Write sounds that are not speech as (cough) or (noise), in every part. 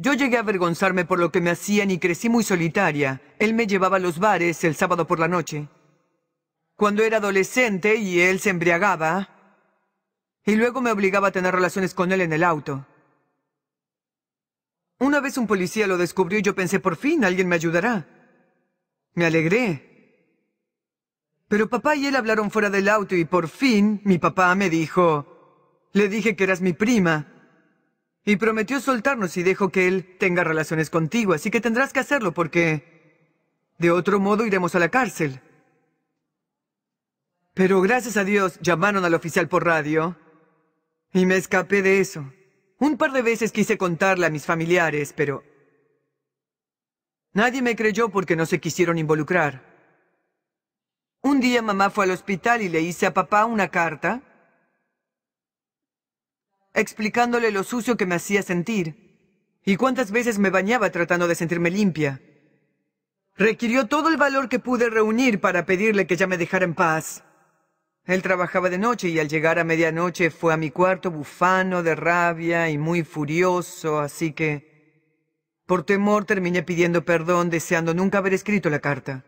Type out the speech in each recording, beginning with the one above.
Yo llegué a avergonzarme por lo que me hacían y crecí muy solitaria. Él me llevaba a los bares el sábado por la noche. Cuando era adolescente y él se embriagaba, y luego me obligaba a tener relaciones con él en el auto. Una vez un policía lo descubrió y yo pensé, por fin, alguien me ayudará. Me alegré. Pero papá y él hablaron fuera del auto y por fin mi papá me dijo, le dije que eras mi prima y prometió soltarnos y dejo que él tenga relaciones contigo, así que tendrás que hacerlo porque... De otro modo iremos a la cárcel. Pero gracias a Dios llamaron al oficial por radio y me escapé de eso. Un par de veces quise contarle a mis familiares, pero... Nadie me creyó porque no se quisieron involucrar. Un día mamá fue al hospital y le hice a papá una carta explicándole lo sucio que me hacía sentir y cuántas veces me bañaba tratando de sentirme limpia. Requirió todo el valor que pude reunir para pedirle que ya me dejara en paz. Él trabajaba de noche y al llegar a medianoche fue a mi cuarto bufano de rabia y muy furioso, así que... Por temor terminé pidiendo perdón, deseando nunca haber escrito la carta.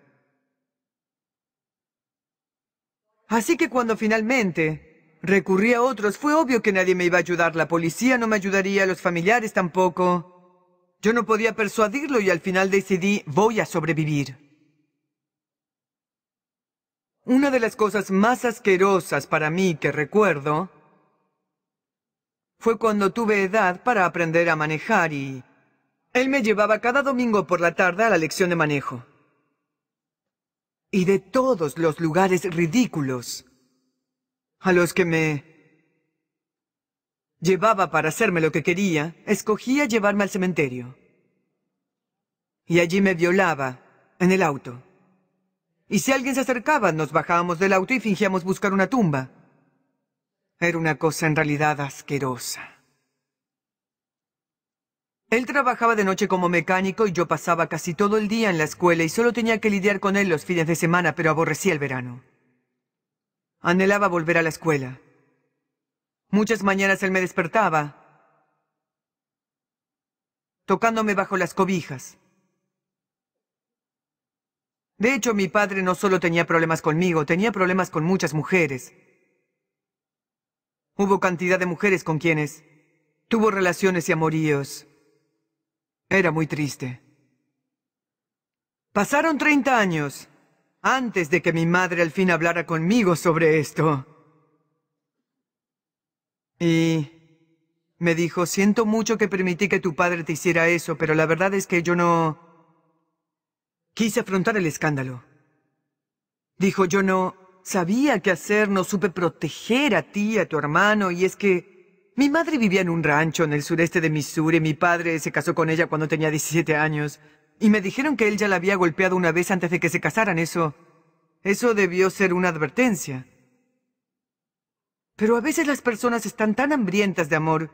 Así que cuando finalmente Recurrí a otros. Fue obvio que nadie me iba a ayudar. La policía no me ayudaría, los familiares tampoco. Yo no podía persuadirlo y al final decidí, voy a sobrevivir. Una de las cosas más asquerosas para mí que recuerdo fue cuando tuve edad para aprender a manejar y... Él me llevaba cada domingo por la tarde a la lección de manejo. Y de todos los lugares ridículos a los que me llevaba para hacerme lo que quería, escogía llevarme al cementerio. Y allí me violaba, en el auto. Y si alguien se acercaba, nos bajábamos del auto y fingíamos buscar una tumba. Era una cosa en realidad asquerosa. Él trabajaba de noche como mecánico y yo pasaba casi todo el día en la escuela y solo tenía que lidiar con él los fines de semana, pero aborrecía el verano. Anhelaba volver a la escuela. Muchas mañanas él me despertaba, tocándome bajo las cobijas. De hecho, mi padre no solo tenía problemas conmigo, tenía problemas con muchas mujeres. Hubo cantidad de mujeres con quienes tuvo relaciones y amoríos. Era muy triste. Pasaron 30 años antes de que mi madre al fin hablara conmigo sobre esto. Y me dijo, siento mucho que permití que tu padre te hiciera eso, pero la verdad es que yo no... Quise afrontar el escándalo. Dijo, yo no sabía qué hacer, no supe proteger a ti, a tu hermano, y es que mi madre vivía en un rancho en el sureste de Missouri, mi padre se casó con ella cuando tenía 17 años. Y me dijeron que él ya la había golpeado una vez antes de que se casaran. Eso... Eso debió ser una advertencia. Pero a veces las personas están tan hambrientas de amor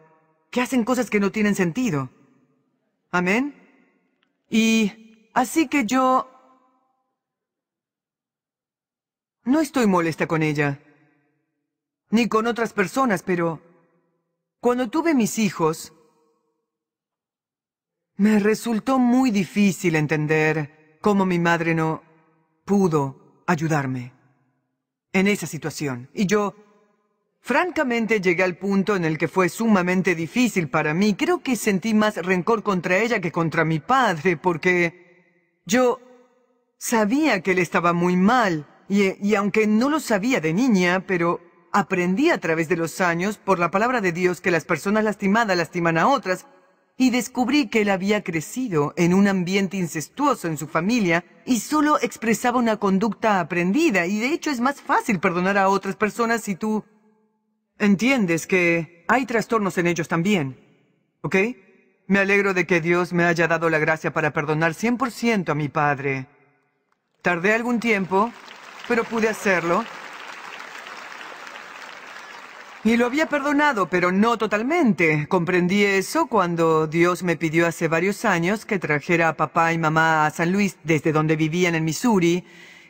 que hacen cosas que no tienen sentido. Amén. Y... Así que yo... No estoy molesta con ella. Ni con otras personas, pero... Cuando tuve mis hijos, me resultó muy difícil entender cómo mi madre no pudo ayudarme en esa situación. Y yo, francamente, llegué al punto en el que fue sumamente difícil para mí. Creo que sentí más rencor contra ella que contra mi padre, porque yo sabía que él estaba muy mal, y, aunque no lo sabía de niña, pero aprendí a través de los años, por la palabra de Dios, que las personas lastimadas lastiman a otras, y descubrí que él había crecido en un ambiente incestuoso en su familia y solo expresaba una conducta aprendida y de hecho es más fácil perdonar a otras personas si tú entiendes que hay trastornos en ellos también. ¿Ok? Me alegro de que Dios me haya dado la gracia para perdonar 100% a mi padre. Tardé algún tiempo, pero pude hacerlo y lo había perdonado, pero no totalmente. Comprendí eso cuando Dios me pidió hace varios años que trajera a papá y mamá a San Luis, desde donde vivían en Missouri,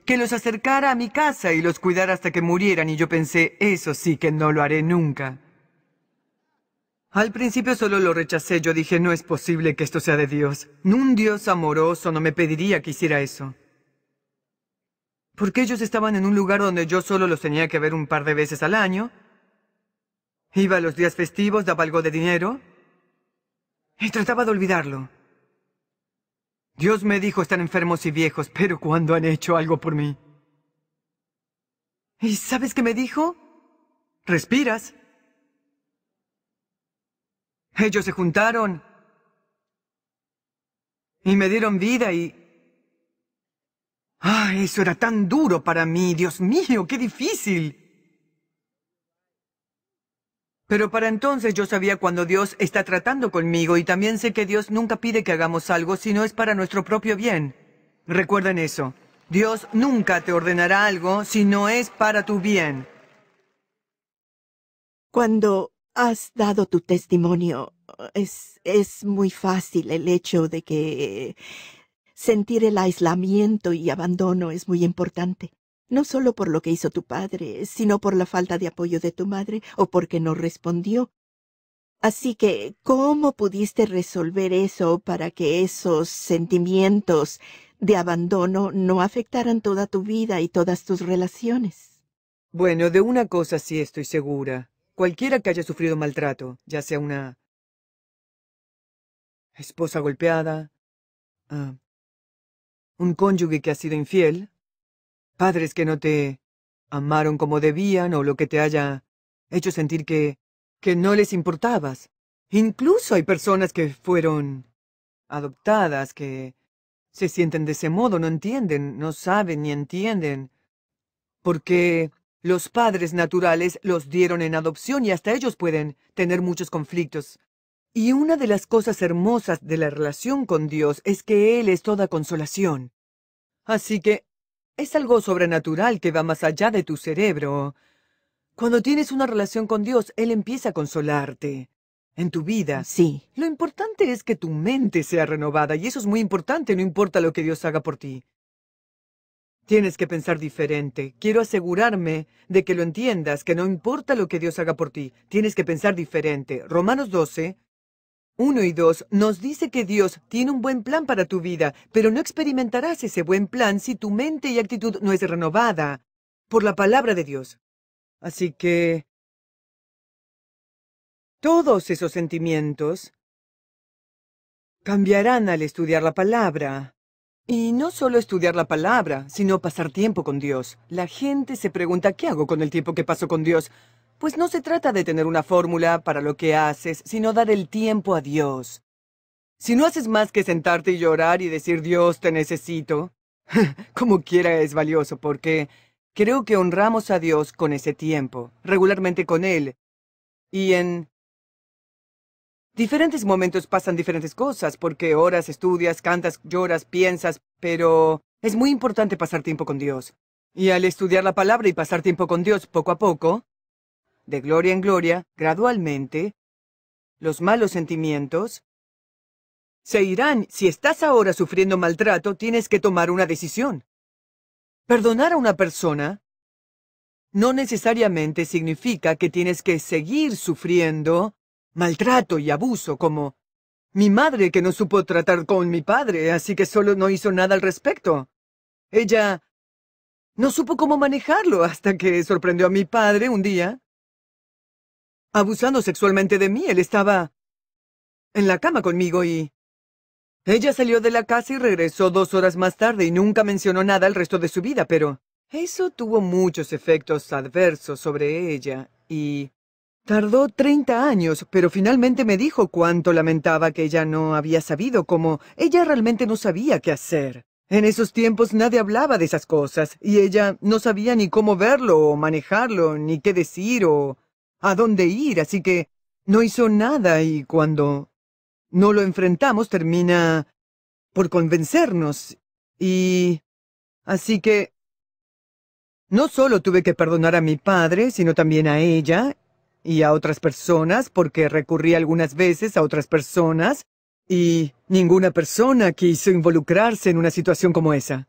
que los acercara a mi casa y los cuidara hasta que murieran, y yo pensé, eso sí que no lo haré nunca. Al principio solo lo rechacé, yo dije, no es posible que esto sea de Dios. Un Dios amoroso no me pediría que hiciera eso. Porque ellos estaban en un lugar donde yo solo los tenía que ver un par de veces al año, Iba a los días festivos, daba algo de dinero y trataba de olvidarlo. Dios me dijo están enfermos y viejos, pero cuando han hecho algo por mí. ¿Y sabes qué me dijo? Respiras. Ellos se juntaron y me dieron vida y... ¡Ah, eso era tan duro para mí! ¡Dios mío, qué difícil! Pero para entonces yo sabía cuando Dios está tratando conmigo y también sé que Dios nunca pide que hagamos algo si no es para nuestro propio bien. Recuerden eso. Dios nunca te ordenará algo si no es para tu bien. Cuando has dado tu testimonio, es, es muy fácil el hecho de que sentir el aislamiento y abandono es muy importante no solo por lo que hizo tu padre, sino por la falta de apoyo de tu madre o porque no respondió. Así que, ¿cómo pudiste resolver eso para que esos sentimientos de abandono no afectaran toda tu vida y todas tus relaciones? Bueno, de una cosa sí estoy segura. Cualquiera que haya sufrido maltrato, ya sea una esposa golpeada, ah, un cónyuge que ha sido infiel, padres que no te amaron como debían o lo que te haya hecho sentir que, que no les importabas. Incluso hay personas que fueron adoptadas, que se sienten de ese modo, no entienden, no saben ni entienden, porque los padres naturales los dieron en adopción y hasta ellos pueden tener muchos conflictos. Y una de las cosas hermosas de la relación con Dios es que Él es toda consolación. Así que es algo sobrenatural que va más allá de tu cerebro. Cuando tienes una relación con Dios, Él empieza a consolarte. En tu vida. Sí. Lo importante es que tu mente sea renovada, y eso es muy importante, no importa lo que Dios haga por ti. Tienes que pensar diferente. Quiero asegurarme de que lo entiendas, que no importa lo que Dios haga por ti, tienes que pensar diferente. Romanos 12, 1 y 2 nos dice que Dios tiene un buen plan para tu vida, pero no experimentarás ese buen plan si tu mente y actitud no es renovada por la palabra de Dios. Así que todos esos sentimientos cambiarán al estudiar la palabra. Y no solo estudiar la palabra, sino pasar tiempo con Dios. La gente se pregunta, ¿qué hago con el tiempo que paso con Dios? Pues no se trata de tener una fórmula para lo que haces, sino dar el tiempo a Dios. Si no haces más que sentarte y llorar y decir Dios te necesito, (laughs) como quiera es valioso porque creo que honramos a Dios con ese tiempo, regularmente con Él. Y en diferentes momentos pasan diferentes cosas porque oras, estudias, cantas, lloras, piensas, pero es muy importante pasar tiempo con Dios. Y al estudiar la palabra y pasar tiempo con Dios poco a poco, de gloria en gloria, gradualmente, los malos sentimientos, se irán. Si estás ahora sufriendo maltrato, tienes que tomar una decisión. Perdonar a una persona no necesariamente significa que tienes que seguir sufriendo maltrato y abuso como mi madre que no supo tratar con mi padre, así que solo no hizo nada al respecto. Ella no supo cómo manejarlo hasta que sorprendió a mi padre un día abusando sexualmente de mí. Él estaba en la cama conmigo y... Ella salió de la casa y regresó dos horas más tarde y nunca mencionó nada el resto de su vida, pero eso tuvo muchos efectos adversos sobre ella y... Tardó 30 años, pero finalmente me dijo cuánto lamentaba que ella no había sabido, cómo, ella realmente no sabía qué hacer. En esos tiempos nadie hablaba de esas cosas, y ella no sabía ni cómo verlo o manejarlo, ni qué decir o a dónde ir, así que no hizo nada y cuando no lo enfrentamos termina por convencernos y... Así que... No solo tuve que perdonar a mi padre, sino también a ella y a otras personas, porque recurrí algunas veces a otras personas y ninguna persona quiso involucrarse en una situación como esa.